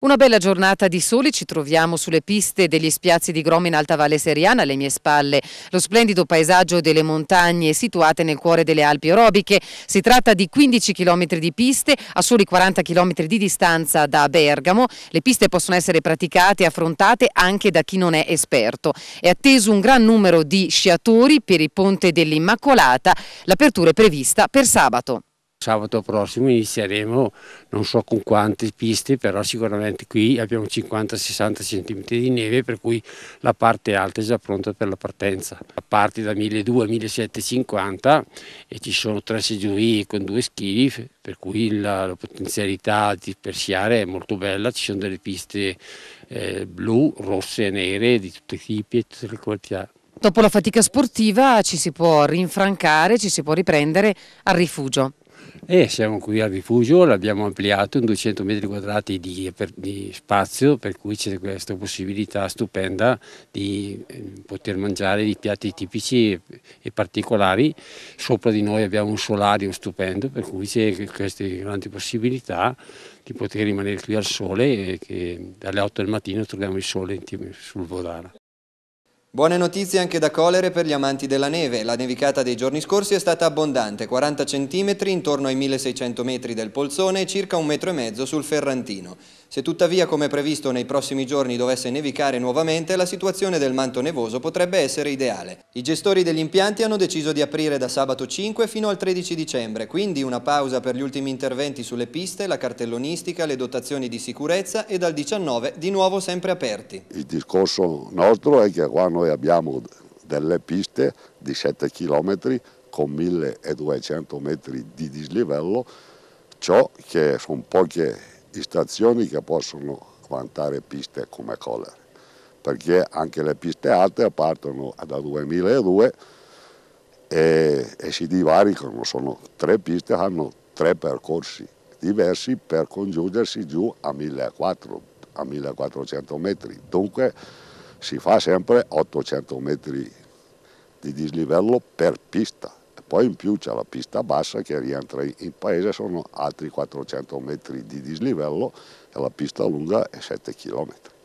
Una bella giornata di sole, ci troviamo sulle piste degli spiazzi di Grom in Alta Valle Seriana, alle mie spalle lo splendido paesaggio delle montagne situate nel cuore delle Alpi Orobiche. Si tratta di 15 km di piste a soli 40 km di distanza da Bergamo. Le piste possono essere praticate e affrontate anche da chi non è esperto. È atteso un gran numero di sciatori per il Ponte dell'Immacolata. L'apertura è prevista per sabato. Sabato prossimo inizieremo non so con quante piste, però sicuramente qui abbiamo 50-60 cm di neve, per cui la parte alta è già pronta per la partenza. Parti da 1200-1750 e ci sono tre seggiovie con due schivi, per cui la, la, potenzialità di persiare è molto bella, ci sono delle piste eh, blu, rosse e nere di tutti i tipi e tutte le qualità. Dopo la fatica sportiva ci si può rinfrancare, ci si può riprendere al rifugio. E siamo qui al rifugio, l'abbiamo ampliato in 200 metri quadrati di, di spazio, per cui c'è questa possibilità stupenda di eh, poter mangiare i piatti tipici e particolari. Sopra di noi abbiamo un solario stupendo, per cui c'è queste grandi possibilità di poter rimanere qui al sole e che dalle 8 del mattino troviamo il sole sul Vodara. Buone notizie anche da Colere per gli amanti della neve. La nevicata dei giorni scorsi è stata abbondante, 40 cm intorno ai 1600 metri del polsone e circa un metro e mezzo sul Ferrantino. Se tuttavia, come previsto, nei prossimi giorni dovesse nevicare nuovamente, la situazione del manto nevoso potrebbe essere ideale. I gestori degli impianti hanno deciso di aprire da sabato 5 fino al 13 dicembre, quindi una pausa per gli ultimi interventi sulle piste, la cartellonistica, le dotazioni di sicurezza e dal 19 di nuovo sempre aperti. Il discorso nostro è che quando noi abbiamo delle piste di 7 km con 1200 metri di dislivello, ciò che sono poche stazioni che possono vantare piste come Collera, perché anche le piste alte partono da 2002 e, e si divaricano, sono tre piste che hanno tre percorsi diversi per congiungersi giù a 1400, a 1400 metri. Dunque si fa sempre 800 metri di dislivello per pista. E poi in più c'è la pista bassa che rientra in paese, sono altri 400 metri di dislivello e la pista lunga è 7 chilometri.